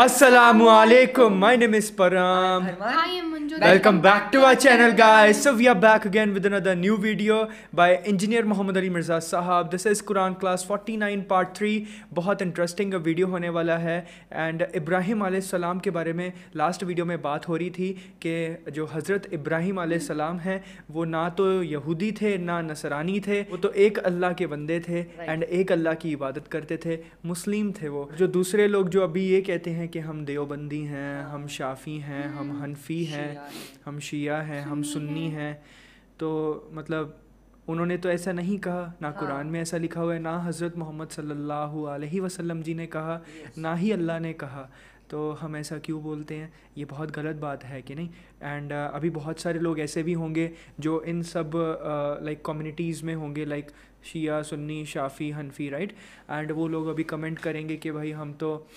Assalamualaikum. My name is Param. I am Manjot. Welcome back to our channel, guys. So we are back again with another new video by Engineer Muhammad Ali Mirza Sahab. This is Quran class 49 part 3. बहुत interesting video होने वाला है and Ibrahim सलाम के बारे में last video में बात हो रही थी कि जो हज़रत इब्राहिम सलाम हैं वो ना तो यहूदी थे ना नसरानी थे वो तो एक अल्लाह के बंदे थे And एक अल्लाह की इबादत करते थे Muslim थे वो जो दूसरे लोग जो अभी ये कहते हैं हैं कि हम देवबंदी हैं हम शाफ़ी हैं हम हम्म, हनफी हैं हम शिया हैं हम सुन्नी हैं तो मतलब उन्होंने तो ऐसा नहीं कहा ना हाँ। कुरान में ऐसा लिखा हुआ है ना हज़रत मोहम्मद सल्लल्लाहु अलैहि वसल्लम जी ने कहा ना ही अल्लाह ने कहा तो हम ऐसा क्यों बोलते हैं ये बहुत गलत बात है कि नहीं एंड uh, अभी बहुत सारे लोग ऐसे भी होंगे जो इन सब लाइक uh, कम्युनिटीज़ like, में होंगे like like, Shia Sunni Shafi Hanafi right and वो लोग अभी कमेंट करेंगे कि भाई हम तो uh,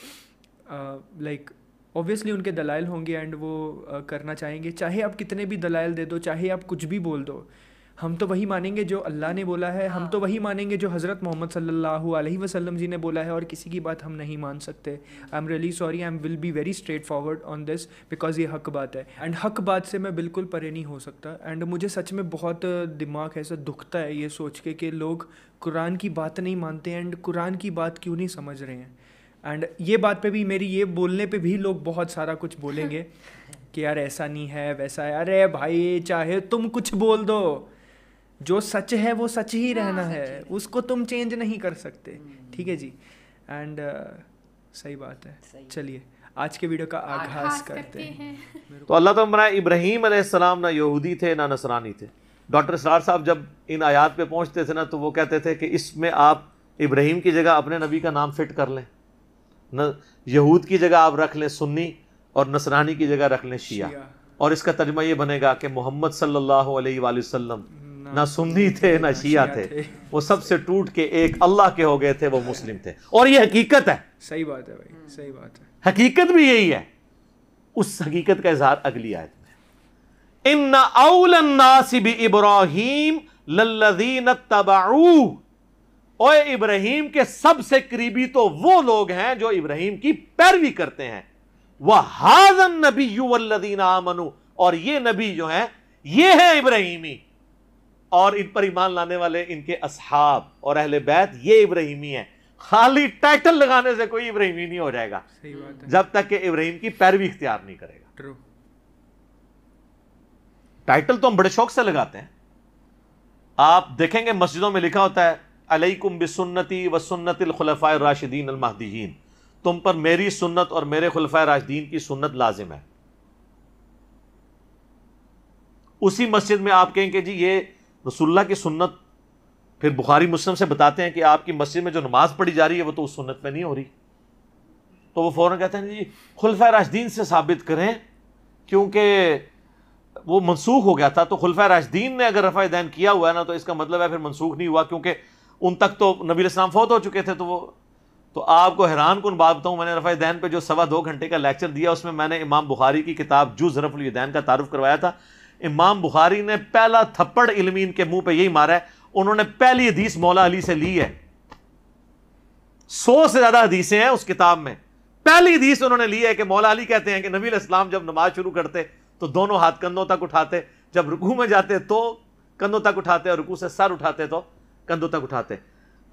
like uh, obviously like, उनके दलाइल होंगे एंड वो uh, करना चाहेंगे चाहे आप कितने भी दलाइल दे दो चाहे आप कुछ भी बोल दो हम तो वही मानेंगे जो अल्लाह ने बोला है हाँ। हम तो हाँ। वही मानेंगे जो हज़रत मोहम्मद सल्लल्लाहु अलैहि वसल्लम जी ने बोला है और किसी की बात हम नहीं मान सकते I am really sorry I am will be very straightforward on this because ये हक बात है एंड हक बात से मैं बिल्कुल परे नहीं हो सकता एंड मुझे सच में बहुत दिमाग ऐसा दुखता है ये सोच के कि लोग कुरान की बात नहीं मानते एंड कुरान की बात क्यों नहीं समझ रहे हैं एंड ये बात पे भी मेरी ये बोलने पे भी लोग बहुत सारा कुछ बोलेंगे कि यार ऐसा नहीं है वैसा है अरे भाई चाहे तुम कुछ बोल दो जो सच है वो सच ही हाँ, रहना हाँ, है उसको तुम चेंज नहीं कर सकते हम्म। ठीक है जी एंड uh, सही बात है चलिए आज के वीडियो का आगाज करते, हैं तो अल्लाह तो मना इब्राहिम सलाम ना यहूदी थे ना नसरानी थे डॉक्टर सरार साहब जब इन आयात पे पहुंचते थे ना तो वो कहते थे कि इसमें आप इब्राहिम की जगह अपने नबी का नाम फिट कर लें न यहूद की जगह आप रख लें सुन्नी और नसरानी की जगह रख लें शिया और इसका तर्जमा यह बनेगा कि मोहम्मद सल्लल्लाहु अलैहि वसल्लम ना सुन्नी थे ना शिया थे।, वो सबसे टूट के एक अल्लाह के हो गए थे वो मुस्लिम थे और ये हकीकत है सही बात है भाई सही बात है हकीकत भी यही है उस हकीकत का इजहार अगली आयत में इन नासिब इब्राहिम लल्लदीन तबाऊ ओए इब्राहिम के सबसे करीबी तो वो लोग हैं जो इब्राहिम की पैरवी करते हैं वह हाजन नबी युवल्लदीन आमनु और ये नबी जो है ये है इब्राहिमी और इन पर ईमान लाने वाले इनके असहाब और अहले बैत ये इब्राहिमी है खाली टाइटल लगाने से कोई इब्राहिमी नहीं हो जाएगा जब तक कि इब्राहिम की पैरवी इख्तियार नहीं करेगा टाइटल तो हम बड़े शौक से लगाते हैं आप देखेंगे मस्जिदों में लिखा होता है अलैकुम बिसन्नति व सुन्नतिल राशिदीन अलमहदीन तुम पर मेरी सुन्नत और मेरे खुलफ़ा राशिदीन की सुन्नत लाजिम है उसी मस्जिद में आप कहें कि जी ये रसुल्ला की सुन्नत फिर बुखारी मुस्लिम से बताते हैं कि आपकी मस्जिद में जो नमाज पढ़ी जा रही है वो तो उस सुन्नत में नहीं हो रही तो वो फ़ौरन कहते हैं जी खुलफ़ा राशदीन से साबित करें क्योंकि वो मनसूख हो गया था तो खुलफ़ा राशदीन ने अगर रफ़ा दैन किया हुआ है ना तो इसका मतलब है फिर मनसूख नहीं हुआ क्योंकि उन तक तो नबी इस्लाम फौत हो चुके थे तो वो तो आपको हैरान कौन बात बताऊँ मैंने रफ़ा दैन पर जो सवा दो घंटे का लेक्चर दिया उसमें मैंने इमाम बुखारी की किताब जुज रफ़ुलदैन का तारुफ करवाया था इमाम बुखारी ने पहला थप्पड़ इलमीन के मुंह पर यही मारा है उन्होंने पहली हदीस मौला अली से ली है सौ से ज़्यादा हदीसें हैं उस किताब में पहली हदीस उन्होंने ली है कि मौला अली कहते हैं कि नबी इस्लाम जब नमाज शुरू करते तो दोनों हाथ कंधों तक उठाते जब रुकू में जाते तो कंधों तक उठाते और रुकू से सर उठाते तो कंधों तक उठाते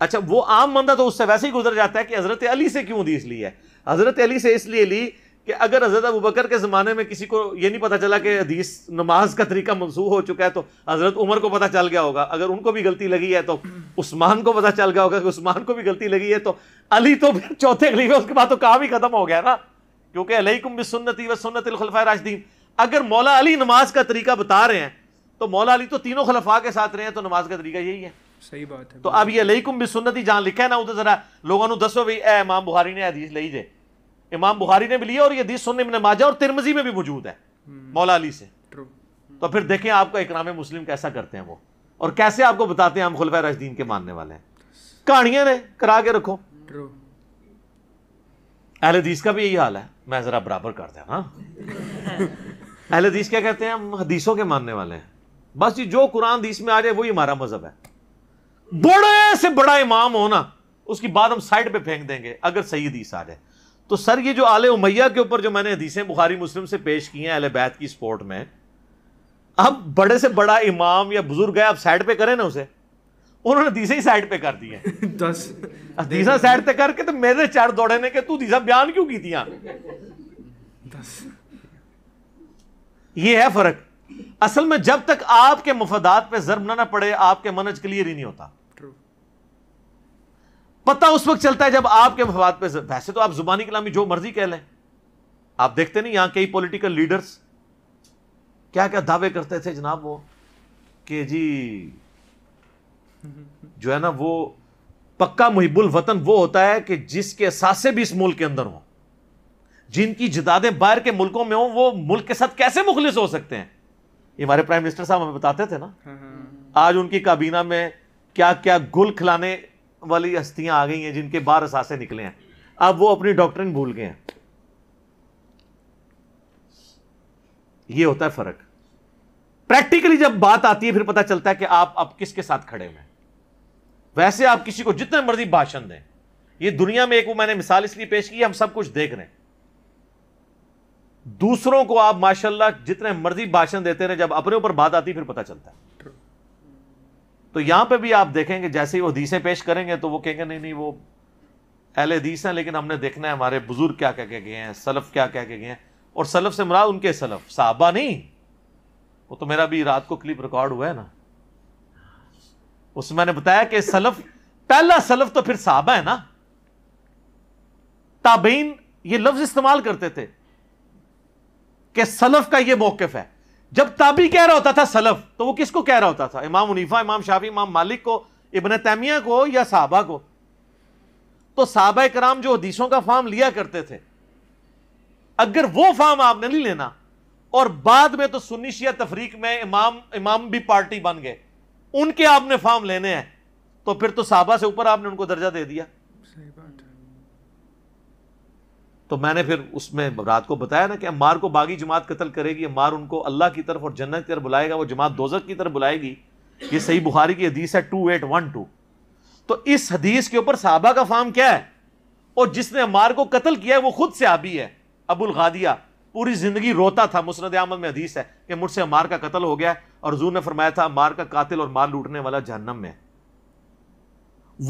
अच्छा वो आम बंदा तो उससे वैसे ही गुजर जाता है कि हज़रत अली से क्यों दी इसलिए है हज़रत अली से इसलिए ली कि अगर हज़रत अबू बकर के ज़माने में किसी को ये नहीं पता चला कि हदीस नमाज का तरीका मंसूख हो चुका है तो हज़रत उमर को पता चल गया होगा अगर उनको भी गलती लगी है तो उस्मान को पता चल गया होगा कि उस्मान को भी गलती लगी है तो अली तो चौथे खलीफे उसके बाद तो काम ही ख़त्म हो गया ना क्योंकि अलैकुम बिसन्नती व सुन्नतलखलफ़ा राजदीन अगर मौला अली नमाज का तरीका बता रहे हैं तो मौला अली तो तीनों खलफा के साथ रहे हैं तो नमाज का तरीका यही है सही बात है तो अब ये लई कुंभ ਅਬੀ ही ਬਿਸੁਨਤੀ लिखा है ना उधर जरा लोगों ने दसो भी ਇਹ इमाम ਬੁਖਾਰੀ ने ਹਦੀਸ लई जे इमाम बुहारी ने भी लिया और ये हदीस सुनने में माजा और तिरमजी में भी मौजूद है हम्म। मौला अली से तो फिर देखें आपका इकराम मुस्लिम कैसा करते हैं वो और कैसे आपको बताते हैं हम खुलफा रशदीन के मानने वाले हैं कहानियां ने करा के रखो अहल हदीस का भी यही हाल है मैं ज़रा बराबर कर दिया हाँ अहल हदीस क्या कहते हैं हम हदीसों के मानने वाले हैं बस जी जो कुरान हदीस में आ जाए वही हमारा मजहब है बड़े से बड़ा इमाम हो ना उसकी बात हम साइड पे फेंक देंगे अगर सही हदीस आ जाए तो सर ये जो आल उमैया के ऊपर जो मैंने हदीसें बुखारी मुस्लिम से पेश की हैं अल बैत की स्पोर्ट में अब बड़े से बड़ा इमाम या बुजुर्ग है आप साइड पे करें ना उसे उन्होंने हदीसें ही साइड पे कर दी हैं दस हदीसा साइड पे करके तो मेरे चार दौड़े ने के तू हदीसा बयान क्यों की थी ये है फर्क असल में जब तक आपके मफादात पे जर्ब ना ना पड़े आपके मनज क्लियर ही नहीं होता पता उस वक्त चलता है जब आपके मफाद पे वैसे तो आप जुबानी कलामी जो मर्जी कह लें आप देखते नहीं यहां कई पॉलिटिकल लीडर्स क्या क्या दावे करते थे जनाब वो कि जी जो है ना वो पक्का मुहिबुल वतन वो होता है कि जिसके सासे भी इस मुल्क के अंदर हों जिनकी जिदादें बाहर के मुल्कों में हों वो मुल्क के साथ कैसे मुखलिस हो सकते हैं ये हमारे प्राइम मिनिस्टर साहब हमें बताते थे ना हाँ, हाँ। आज उनकी काबीना में क्या क्या गुल खिलाने वाली हस्तियां आ गई हैं जिनके बाहर असासे निकले हैं अब वो अपनी डॉक्टर भूल गए हैं ये होता है फर्क प्रैक्टिकली जब बात आती है फिर पता चलता है कि आप अब किसके साथ खड़े हुए वैसे आप किसी को जितने मर्जी भाषण दें ये दुनिया में एक वो मैंने मिसाल इसलिए पेश की हम सब कुछ देख रहे हैं दूसरों को आप माशाल्लाह जितने मर्जी भाषण देते रहे जब अपने ऊपर बात आती फिर पता चलता है तो यहाँ पे भी आप देखेंगे जैसे ही वो हदीसें पेश करेंगे तो वो कहेंगे नहीं नहीं वो अहल हदीस हैं लेकिन हमने देखना है हमारे बुज़ुर्ग क्या कह के गए हैं सलफ़ क्या कह के गए हैं और सलफ़ से मरा उनके सलफ़ साहबा नहीं वो तो मेरा भी रात को क्लिप रिकॉर्ड हुआ है ना उसमें मैंने बताया कि सलफ़ पहला सलफ़ तो फिर साहबा है ना ताबीन ये लफ्ज़ इस्तेमाल करते थे कि सलफ़ का यह मौकफ है जब ताबी कह रहा होता था सलफ तो वो किसको कह रहा होता था इमाम मुनीफा इमाम शाफी इमाम मालिक को इबन तैमिया को या साहबा को तो साहबा कराम जो हदीसों का फार्म लिया करते थे अगर वो फार्म आपने नहीं लेना और बाद में तो सुनिश या तफरीक में इमाम इमाम भी पार्टी बन गए उनके आपने फार्म लेने हैं तो फिर तो साहबा से ऊपर आपने उनको दर्जा दे दिया तो मैंने फिर उसमें रात को बताया ना कि अम्मार को बागी जमात कत्ल करेगी अम्मार उनको अल्लाह की तरफ और जन्नत की तरफ बुलाएगा वो जमात दोजक की तरफ बुलाएगी ये सही बुखारी की हदीस है टू एट वन टू तो इस हदीस के ऊपर साहबा का फार्म क्या है और जिसने अम्मार को कत्ल किया है वो खुद से आबी है अबुल गादिया पूरी जिंदगी रोता था मुसरद आमद में हदीस है कि मुझसे अमार का कत्ल हो गया और जू ने फरमाया था अमार का कातिल और मार लूटने वाला जहनम में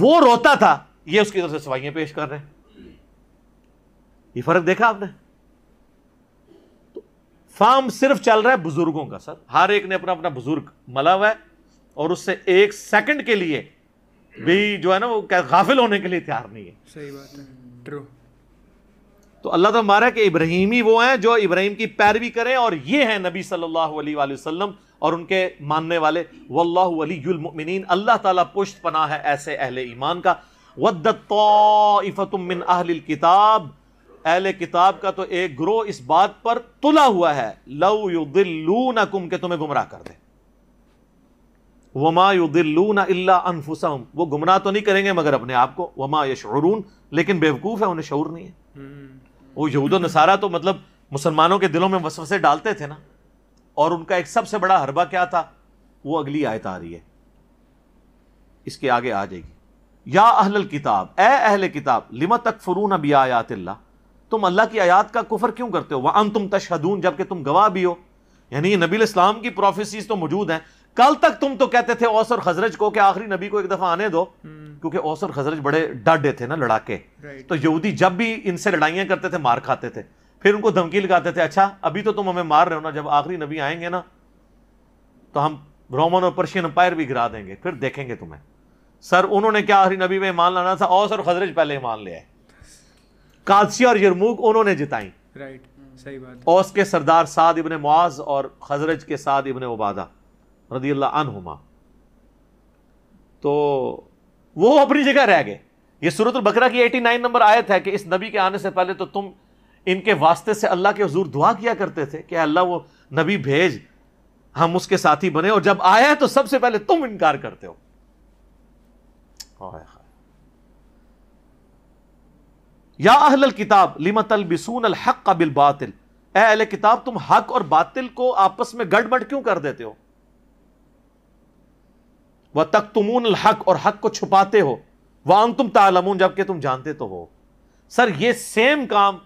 वो रोता था ये उसकी तरफ से सवाइयां पेश कर रहे हैं ये फर्क देखा आपने तो फार्म सिर्फ चल रहा है बुजुर्गों का सर हर एक ने अपना अपना बुजुर्ग मला हुआ है और उससे एक सेकंड के लिए भी जो है ना वो क्या गाफिल होने के लिए तैयार नहीं है सही बात है ट्रू तो अल्लाह तो मारा कि इब्राहिमी वो हैं जो इब्राहिम की पैरवी करें और ये हैं नबी सल्लल्लाहु अलैहि वसल्लम और उनके मानने वाले मुमिनीन अल्लाह ताला पुष्ट पना है ऐसे अहले ईमान का वद्दत मिन अहल किताब अहल किताब का तो एक ग्रोह इस बात पर तुला हुआ है लव युदिल्लू ना कुम के तुम्हें गुमराह कर दे वमा युदिल्लू ना इल्ला अनफुसम वो गुमराह तो नहीं करेंगे मगर अपने आप को वमा यशरून लेकिन बेवकूफ़ है उन्हें शूर नहीं है हम्म। वो यहूद नसारा तो मतलब मुसलमानों के दिलों में वसवसे डालते थे ना और उनका एक सबसे बड़ा हरबा क्या था वो अगली आयत आ रही है इसके आगे आ जाएगी या अहल किताब ए अहल किताब लिमा तक फरून अब आयात तुम अल्लाह की आयात का कुफर क्यों करते हो वह अम तुम तशहदून जबकि तुम गवाह भी हो यानी नबी इस्लाम की प्रोफेसीज तो मौजूद हैं कल तक तुम तो कहते थे औस और खजरज को कि आखिरी नबी को एक दफा आने दो क्योंकि औस और खजरज बड़े डाडे थे ना लड़ाके तो यहूदी जब भी इनसे लड़ाइयां करते थे मार खाते थे फिर उनको धमकी लगाते थे अच्छा अभी तो तुम हमें मार रहे हो ना जब आखिरी नबी आएंगे ना तो हम रोमन और पर्शियन अंपायर भी गिरा देंगे फिर देखेंगे तुम्हें सर उन्होंने क्या आखिरी नबी में ईमान लाना था औस और खजरज पहले ईमान लिया आए कादसिया और यरमूक उन्होंने जिताई राइट सही बात औस के सरदार साद इबन मुआज और खजरज के साद इबन उबादा रदी अनहुमा तो वो अपनी जगह रह गए ये सूरत बकरा की 89 नंबर आयत है कि इस नबी के आने से पहले तो तुम इनके वास्ते से अल्लाह के हजूर दुआ किया करते थे कि अल्लाह वो नबी भेज हम उसके साथी बने और जब आया तो सबसे पहले तुम इनकार करते हो या अहल किताब लिमा तलबिसून अल हक का बिल बातिल अहल किताब तुम हक और बातिल को आपस में गड़बड़ क्यों कर देते हो वह तक तुमून हक और हक को छुपाते हो वह तुम तालमून जबकि तुम जानते तो हो सर ये सेम काम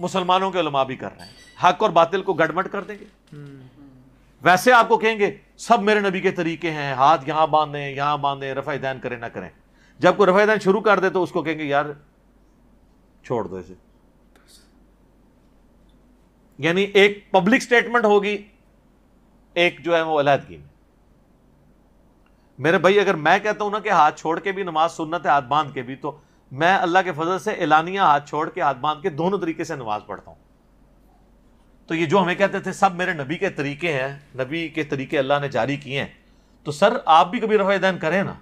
मुसलमानों के उलमा भी कर रहे हैं हक और बातिल को गड़मट कर देंगे वैसे आपको कहेंगे सब मेरे नबी के तरीके हैं हाथ यहां बांधे यहां बांधे रफायदैन करें ना करें जब कोई रफाई रफायदैन शुरू कर दे तो उसको कहेंगे यार छोड़ दो इसे यानी एक पब्लिक स्टेटमेंट होगी एक जो है वो अलहदगी में मेरे भाई अगर मैं कहता हूं ना कि हाथ छोड़ के भी नमाज सुन्नत है हाथ बांध के भी तो मैं अल्लाह के फजल से एलानिया हाथ छोड़ के हाथ बांध के दोनों तरीके से नमाज पढ़ता हूं तो ये जो हमें कहते थे सब मेरे नबी के तरीके हैं नबी के तरीके अल्लाह ने जारी किए हैं तो सर आप भी कभी रफ़ करें ना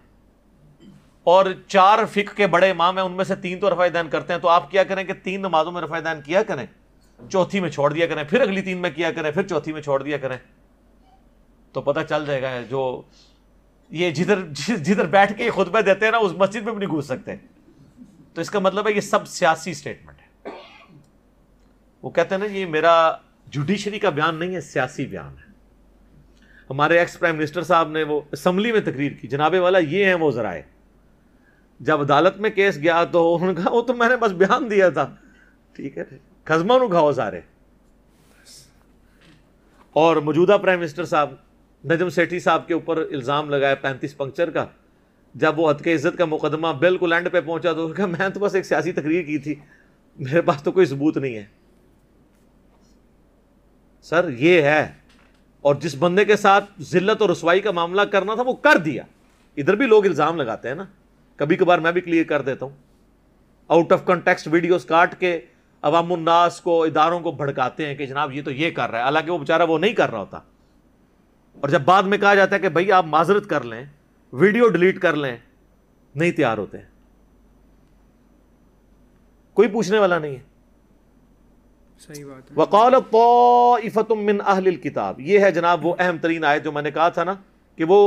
और चार फिक के बड़े इमाम हैं उनमें से तीन तो दान करते हैं तो आप क्या करें कि तीन नमाजों में दान किया करें चौथी में छोड़ दिया करें फिर अगली तीन में किया करें फिर चौथी में छोड़ दिया करें तो पता चल जाएगा जो ये जिधर जिधर बैठ के खुतबे देते हैं ना उस मस्जिद में भी नहीं घूस सकते तो इसका मतलब है ये सब सियासी स्टेटमेंट है वो कहते हैं ना ये मेरा जुडिशरी का बयान नहीं है सियासी बयान है हमारे एक्स प्राइम मिनिस्टर साहब ने वो असम्बली में तकरीर की जनाबे वाला ये है वो जराए जब अदालत में केस गया तो उन्होंने कहा वो तो मैंने बस बयान दिया था ठीक है खजमा खाओ सारे और मौजूदा प्राइम मिनिस्टर साहब नजम सेठी साहब के ऊपर इल्ज़ाम लगाया पैंतीस पंक्चर का जब वो हदके इज़्ज़त का मुकदमा बिल्कुल एंड पे पहुंचा तो उसका मैंने तो बस एक सियासी तकरीर की थी मेरे पास तो कोई सबूत नहीं है सर ये है और जिस बंदे के साथ जिल्लत और रसवाई का मामला करना था वो कर दिया इधर भी लोग इल्ज़ाम लगाते हैं ना कभी कभार मैं भी क्लियर कर देता हूं आउट ऑफ कॉन्टेक्स्ट वीडियोस काट के उन्नास को इदारों को भड़काते हैं कि जनाब ये तो ये कर रहा है हालांकि वो बेचारा वो नहीं कर रहा होता और जब बाद में कहा जाता है कि भाई आप माजरत कर लें वीडियो डिलीट कर लें नहीं तैयार होते कोई पूछने वाला नहीं है वकौल अहल किताब यह है जनाब वो अहम तरीन आयत जो मैंने कहा था ना कि वो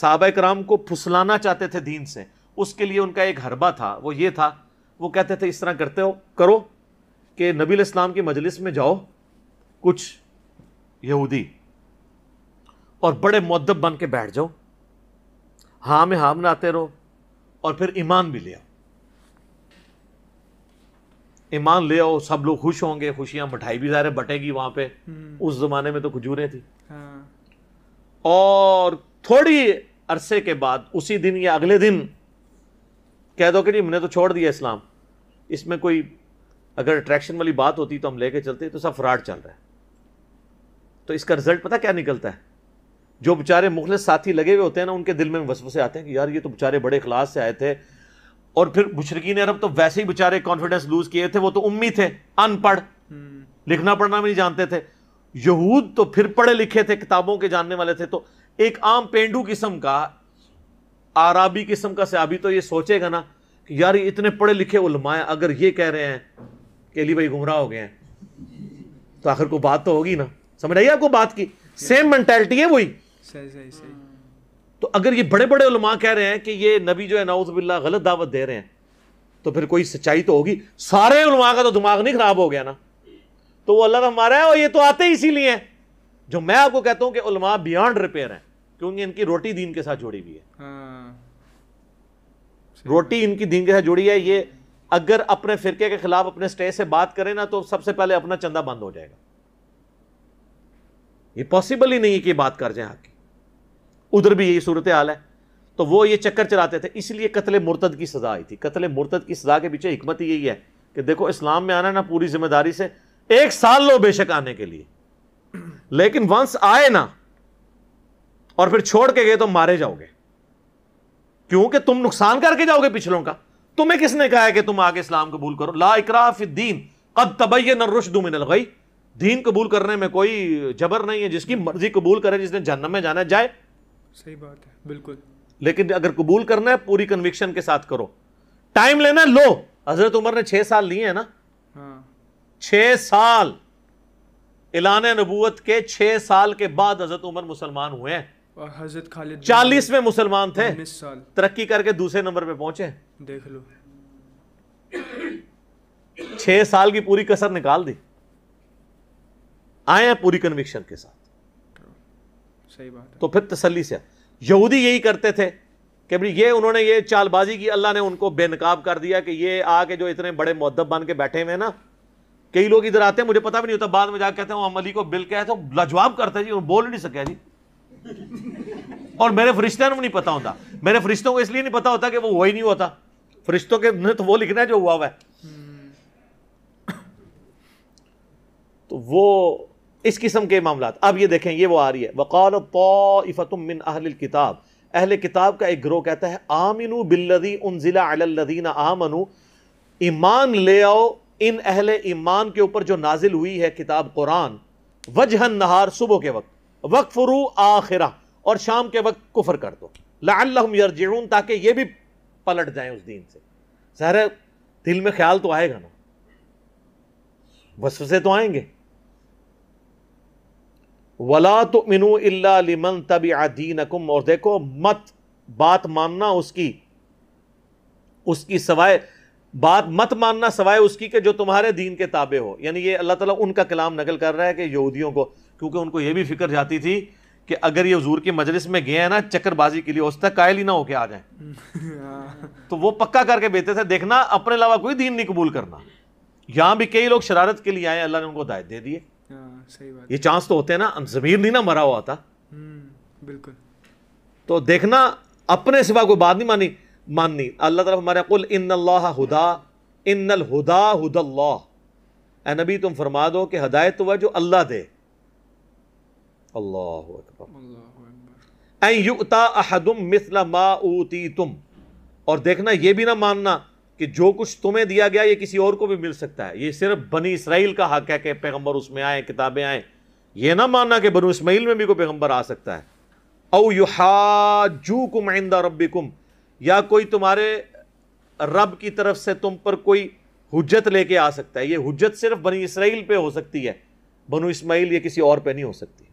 साहब कराम को फुसलाना चाहते थे दीन से उसके लिए उनका एक हरबा था वो ये था वो कहते थे इस तरह करते हो करो कि नबी इस्लाम की मजलिस में जाओ कुछ यहूदी और बड़े मदब बन के बैठ जाओ हाँ में हाँ में आते रहो और फिर ईमान भी ले आओ ईमान ले आओ सब लोग खुश होंगे खुशियां मिठाई भी रहे बटेगी वहां पे हम्म। उस ज़माने में तो खजूरें थी हाँ। और थोड़ी अरसे के बाद उसी दिन या अगले दिन कह दो कि नहीं हमने तो छोड़ दिया इस्लाम इसमें कोई अगर अट्रैक्शन वाली बात होती तो हम लेके चलते तो सब फ्रॉड चल रहा है तो इसका रिजल्ट पता क्या निकलता है जो बेचारे मुखलस साथी लगे हुए होते हैं ना उनके दिल में वसवसे आते हैं कि यार ये तो बेचारे बड़े अखलास से आए थे और फिर मुशरकिन अरब तो वैसे ही बेचारे कॉन्फिडेंस लूज किए थे वो तो उम्मीद थे अनपढ़ हम्म। लिखना पढ़ना भी नहीं जानते थे यहूद तो फिर पढ़े लिखे थे किताबों के जानने वाले थे तो एक आम पेंडू किस्म का आराबी किस्म का सयाबी तो ये सोचेगा ना कि यार इतने पढ़े लिखे उलमाएं अगर ये कह रहे हैं कि अली भाई गुमराह हो गए हैं तो आखिर को बात तो होगी ना समझ आई आपको बात की सेम मेंटेलिटी है वही तो अगर ये बड़े बड़े उलमा कह रहे हैं कि ये नबी जो है नाउजबिल्ला गलत दावत दे रहे हैं तो फिर कोई सच्चाई तो होगी सारे उलमा का तो दिमाग नहीं खराब हो गया ना तो वो अल्लाह का हमारा है और ये तो आते ही इसीलिए जो मैं आपको कहता हूं कि उलमा बियॉन्ड रिपेयर है क्योंकि इनकी रोटी दीन के साथ जुड़ी हुई है हाँ। रोटी इनकी दीन के साथ जुड़ी है ये अगर अपने फिरके के खिलाफ अपने स्टेज से बात करें ना तो सबसे पहले अपना चंदा बंद हो जाएगा ये पॉसिबल ही नहीं है कि बात कर जाए आपकी उधर भी यही सूरत हाल है तो वो ये चक्कर चलाते थे इसलिए कतले मुर्तद की सजा आई थी कतले मुर्तद की सजा के पीछे हमत यही है कि देखो इस्लाम में आना ना पूरी जिम्मेदारी से एक साल लो बेशक आने के लिए लेकिन वंस आए ना और फिर छोड़ के गए तो मारे जाओगे क्योंकि तुम नुकसान करके जाओगे पिछलों का तुम्हें किसने कहा है कि तुम आगे इस्लाम कबूल करो ला इकराफीन कब तबैय न रुश दुमिन गई दीन कबूल करने में कोई जबर नहीं है जिसकी मर्जी कबूल करे जिसने जहनम में जाना जाए सही बात है बिल्कुल लेकिन अगर कबूल करना है पूरी कन्विक्शन के साथ करो टाइम लेना लो हजरत उमर ने छह साल लिए हैं ना हाँ। छह साल इलान नबूत के छह साल के बाद हजरत उमर मुसलमान हुए हैं और हजरत खालिद चालीस में मुसलमान थे साल तरक्की करके दूसरे नंबर पे पहुंचे देख लो छह साल की पूरी कसर निकाल दी आए हैं पूरी कन्विक्शन के साथ सही बात है। तो फिर तसली से यहूदी यही करते थे कि भाई ये उन्होंने ये चालबाजी की अल्लाह ने उनको बेनकाब कर दिया कि ये आके जो इतने बड़े मुद्दब बन के बैठे हुए हैं ना कई लोग इधर आते हैं मुझे पता भी नहीं होता बाद में जाकर कहते हैं अली को बिल कहते तो हैं लाजवाब करते जी बोल नहीं सके जी और मेरे फरिश्तों को नहीं पता होता मेरे फरिश्तों को इसलिए नहीं पता होता कि वो हुआ ही नहीं होता फरिश्तों के ने तो वो लिखना है जो हुआ हुआ है हम्म। तो वो इस किस्म के मामला अब ये देखें ये वो आ रही है वक़ाल तोफ़तुम मिन अहल किताब अहल किताब का एक गिरोह कहता है आमिनु बिल्लदी उनजिला अलदीन आमनु ईमान ले आओ इन अहल ईमान के ऊपर जो नाजिल हुई है किताब कुरान वजहन नहार सुबह के वक्त रू आखिरा और शाम के वक्त कुफर कर दो लाम यरजून ताकि ये भी पलट जाए उस दिन से सर दिल में ख्याल तो आएगा ना वसवसे तो आएंगे वला तो मिनू लिमन तब आदीन और देखो मत बात मानना उसकी उसकी सवाए बात मत मानना सवाए उसकी के जो तुम्हारे दीन के ताबे हो यानी ये अल्लाह ताला उनका कलाम नकल कर रहा है कि यहूदियों को क्योंकि उनको ये भी फिक्र जाती थी कि अगर ये हजूर की मजलिस में गए हैं ना चक्करबाजी के लिए उस तक कायल ही ना होके आ जाए तो वो पक्का करके बेचते थे देखना अपने अलावा कोई दीन नहीं कबूल करना यहाँ भी कई लोग शरारत के लिए आए अल्लाह ने उनको हदायत दे दिए हाँ, ये चांस तो होते हैं ना जमीर नहीं ना मरा हुआ था हम्म, बिल्कुल तो देखना अपने सिवा कोई बात नहीं मानी माननी अल्लाह तरफ हमारे कुल इन हुदा इन हुदा हुदल्ला नबी तुम फरमा दो कि हदायत तो वह जो अल्लाह दे अल्लाह अकबर अहदुम तुम और देखना यह भी ना मानना कि जो कुछ तुम्हें दिया गया ये किसी और को भी मिल सकता है ये सिर्फ बनी इसराइल का हक है कि पैगम्बर उसमें आए किताबें आएँ यह ना मानना कि बनु इसमाइल में भी कोई पैगम्बर आ सकता है औ युहाजू कुम आइंदा रबी कुम या कोई तुम्हारे रब की तरफ से तुम पर कोई हुज्जत लेके आ सकता है ये हुज्जत सिर्फ बनी इसराइल पर हो सकती है बनु इसमाइल यह किसी और पर नहीं हो सकती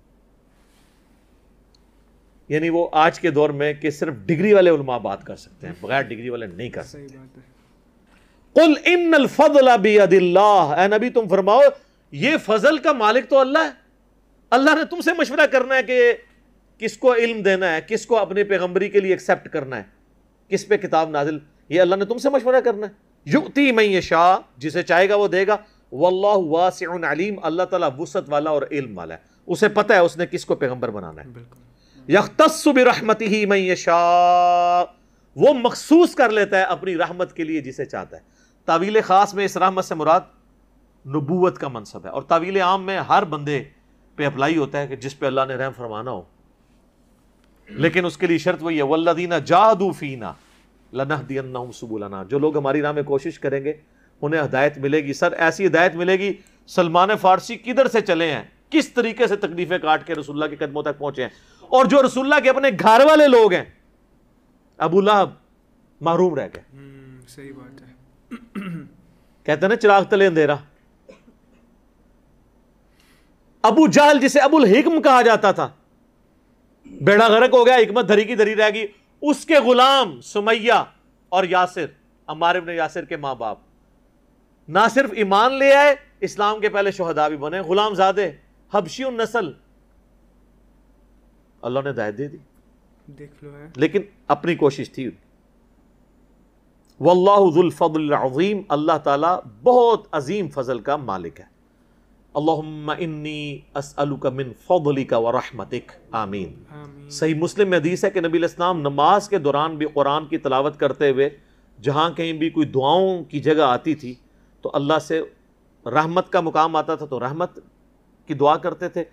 यानी वो आज के दौर में कि सिर्फ डिग्री वाले उलमा बात कर सकते हैं बगैर डिग्री वाले नहीं कर सकते कुल इन फजल नबी तुम फरमाओ ये फजल का मालिक तो अल्लाह है अल्लाह ने तुमसे मशवरा करना है कि किसको इल्म देना है किसको अपने पैगम्बरी के लिए एक्सेप्ट करना है किस पे किताब नाजिल ये अल्लाह ने तुमसे मशवरा करना है युक्ति मैं ये शाह जिसे चाहेगा वो देगा वल्ला वासीम अल्लाह ताला वसत वाला और इल्म वाला है उसे पता है उसने किसको पैगम्बर बनाना है बिल्कुल यख्तसुब रहमती ही मैं वो मखसूस कर लेता है अपनी रहमत के लिए जिसे चाहता है तावील ख़ास में इस रहमत से मुराद नबूवत का मनसब है और तावील आम में हर बंदे पे अप्लाई होता है कि जिस पे अल्लाह ने रहम फरमाना हो लेकिन उसके लिए शर्त वही है वल्लदीना जादूफीना लनह दियन्ना जो लोग हमारी राह में कोशिश करेंगे उन्हें हदायत मिलेगी सर ऐसी हदायत मिलेगी सलमान फारसी किधर से चले हैं किस तरीके से तकलीफें काट के रसुल्ला के कदमों तक पहुंचे हैं और जो रसुल्ला के अपने घर वाले लोग हैं अबू लहब महरूम रह गए हम्म, सही बात है कहते ना चिराग तले अंधेरा अबू जहल जिसे अबुल हिकम कहा जाता था बेड़ा गरक हो गया हिकमत धरी की धरी रह गई उसके गुलाम सुमैया और यासिर अमार ने यासिर के मां बाप ना सिर्फ ईमान ले आए इस्लाम के पहले शहदा भी बने गुलाम जादे हबशी नस्ल अल्लाह ने हदायत दे दी देख लो लेकिन अपनी कोशिश थी वल्लाजुल्फ़लज़ीम अल्लाह ताला बहुत अजीम फजल का मालिक है आमीन सही मुस्लिम हदीस है कि नबी इस्लाम नमाज के दौरान भी कुरान की तलावत करते हुए जहाँ कहीं भी कोई दुआओं की जगह आती थी तो अल्लाह से रहमत का मुकाम आता था तो रहमत की दुआ करते थे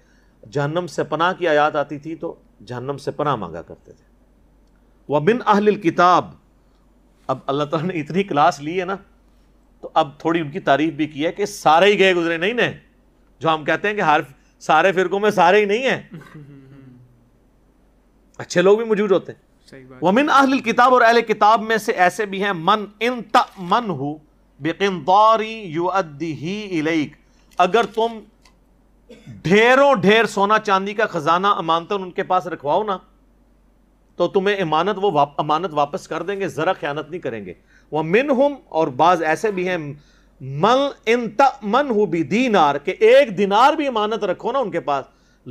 जहन्नम से पनाह की आयात आती थी तो जहन्नम से पनाह मांगा करते थे वह बिन अहल किताब अब अल्लाह तला ने इतनी क्लास ली है ना तो अब थोड़ी उनकी तारीफ भी की है कि सारे ही गए गुजरे नहीं ने जो हम कहते हैं कि हर सारे फिरकों में सारे ही नहीं है अच्छे लोग भी मौजूद होते हैं वमिन अहल किताब और अहल किताब में से ऐसे भी हैं मन इन मन हु बेकिन अगर तुम ढेरों ढेर सोना चांदी का खजाना अमानतन उनके पास रखवाओ ना तो तुम्हें इमानत वो वाप, अमानत वापस कर देंगे ज़रा ख्यानत नहीं करेंगे वह मिन हम और बाज ऐसे भी हैं मल इन मन हु दीनार के एक दिनार भी अमानत रखो ना उनके पास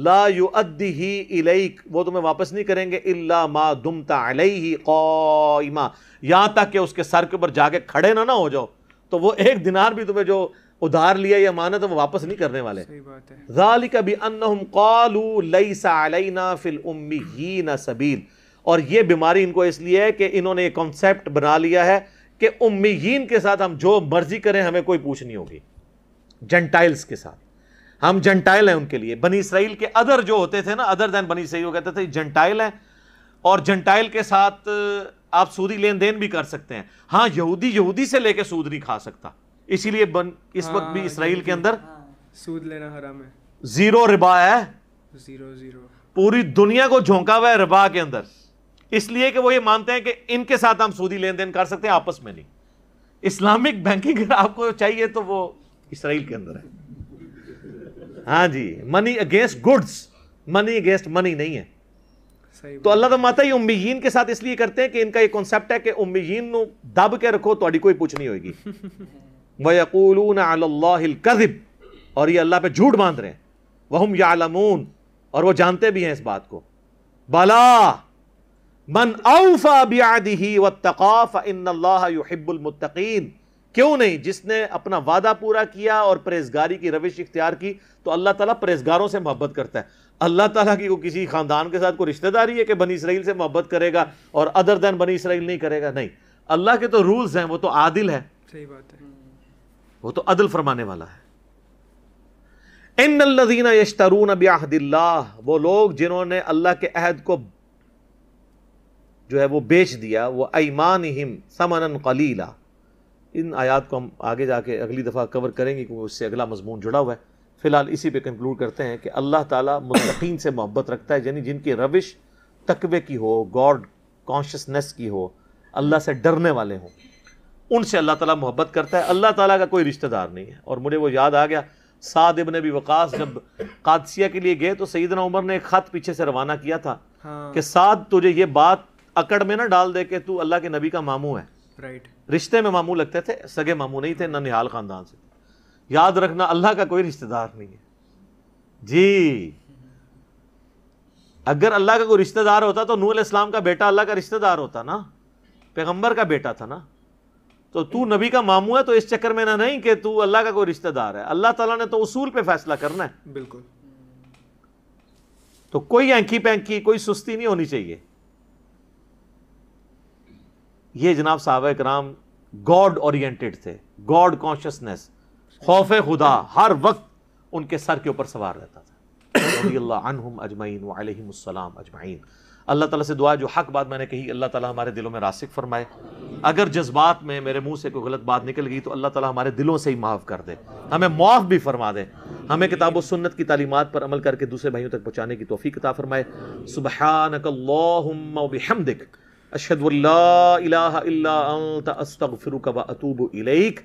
ला यु अद्दी ही इलेक वो तुम्हें वापस नहीं करेंगे इल्ला मा दुम ही कौमा यहाँ तक कि उसके सर के ऊपर जाके खड़े ना ना हो जाओ तो वो एक दिनार भी तुम्हें जो उधार लिया या माना तो वो वापस नहीं करने वाले गाली कभी फिल सबील और ये बीमारी इनको इसलिए है कि इन्होंने कॉन्सेप्ट बना लिया है कि उम्मीन के साथ हम जो मर्जी करें हमें कोई पूछनी होगी जेंटाइल्स के साथ हम जेंटाइल हैं उनके लिए बनी इसराइल के अदर जो होते थे ना अदर दैन बनी इसराइल कहते थे जेंटाइल हैं और जेंटाइल के साथ आप सूदी लेन देन भी कर सकते हैं हाँ यहूदी यहूदी से लेके सूद नहीं खा सकता इसीलिए बन इस वक्त भी हाँ, इसराइल के अंदर हाँ। सूद लेना हराम है जीरो रिबा है जीरो जीरो पूरी दुनिया को झोंका हुआ है रिबा के अंदर इसलिए कि वो ये मानते हैं कि इनके साथ हम सूदी लेन देन कर सकते हैं आपस में नहीं इस्लामिक बैंकिंग अगर आपको चाहिए तो वो इसराइल के अंदर है हाँ जी money against goods money against money नहीं है तो अल्लाह तो माता ही उम्मीदीन के साथ इसलिए करते हैं कि इनका ये कॉन्सेप्ट है कि उम्मीदीन दब के रखो तो कोई पूछ नहीं होगी वयकूलून अल्लाकब और ये अल्लाह पे झूठ बांध रहे हैं वहम यालमून और वो जानते भी हैं इस बात को बला मन औफा बियादही व तकाफ़ क्यों नहीं जिसने अपना वादा पूरा किया और परहेजगारी की रविश इख्तियार की तो अल्लाह ताला परहेजगारों से मोहब्बत करता है अल्लाह ताला की को किसी खानदान के साथ कोई रिश्तेदारी है कि बनी इसराइल से मोहब्बत करेगा और अदर दैन बनी इसराइल नहीं करेगा नहीं अल्लाह के तो रूल्स हैं वो तो आदिल है सही बात है वो तो अदल फरमाने वाला है इन लदीना यशतरून अबियादिल्ला वो लोग जिन्होंने अल्लाह के अहद को जो है वो बेच दिया वो ऐमान हिम समन कलीला इन आयात को हम आगे जाके अगली दफ़ा कवर करेंगे क्योंकि उससे अगला मजमून जुड़ा हुआ है फ़िलहाल इसी पे कंक्लूड करते हैं कि अल्लाह ताला मुस्तकीन से मोहब्बत रखता है यानी जिनकी रविश तकबे की हो गॉड कॉन्शसनेस की हो अल्लाह से डरने वाले हों उनसे अल्लाह ताला मोहब्बत करता है अल्लाह ताला का कोई रिश्तेदार नहीं है और मुझे वो याद आ गया साद इबन भी वकास जब कादसिया के लिए गए तो सईदना उमर ने एक ख़त पीछे से रवाना किया था हाँ। कि साद तुझे ये बात अकड़ में ना डाल दे के तू अल्लाह के नबी का मामू है राइट रिश्ते में मामू लगते थे सगे मामू नहीं थे ना निहाल ख़ानदान से याद रखना अल्लाह का कोई रिश्तेदार नहीं है जी अगर अल्लाह का कोई रिश्तेदार होता तो नूल इस्लाम का बेटा अल्लाह का रिश्तेदार होता ना पैगम्बर का बेटा था ना तो तू नबी का मामू है तो इस चक्कर में ना नहीं कि तू अल्लाह का कोई रिश्तेदार है अल्लाह ताला ने तो उसूल पे फैसला करना है बिल्कुल तो कोई एंकी पैंकी कोई सुस्ती नहीं होनी चाहिए ये जनाब साहब कराम गॉड ओरिएंटेड थे गॉड कॉन्शियसनेस खौफ खुदा हर वक्त उनके सर के ऊपर सवार रहता था वालम अजमाइन अल्लाह ताला से दुआ जो हक बात मैंने कही अल्लाह ताला हमारे दिलों में रासिक फरमाए अगर जज्बात में मेरे मुंह से कोई गलत बात निकल गई तो अल्लाह ताला हमारे दिलों से ही माफ़ कर दे हमें माफ़ भी फरमा दे हमें किताब सुन्नत की तालीमत पर अमल करके दूसरे भाइयों तक पहुँचाने की तोफ़ी किताब फरमाए सुबहानकल्लाबिहमदिक अशदुल्लास्तफ़िरुक वतूब इलेक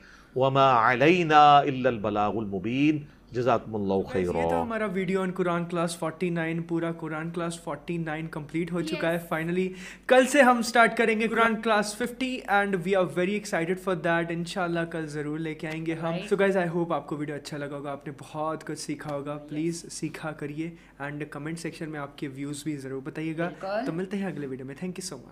वमा अलैना इल्लल बलागुल मुबीन जजाकमल्ला ये हमारा वीडियो ऑन कुरान क्लास 49 पूरा कुरान क्लास 49 कंप्लीट हो चुका है फाइनली कल से हम स्टार्ट करेंगे Quran class 50 and we are very excited for that इंशाल्लाह कल ज़रूर लेके आएंगे हम सो गाइस आई होप आपको वीडियो अच्छा लगा होगा आपने बहुत कुछ सीखा होगा प्लीज़ सीखा करिए एंड कमेंट सेक्शन में आपके व्यूज़ भी ज़रूर बताइएगा तो मिलते हैं अगले वीडियो में थैंक यू सो मच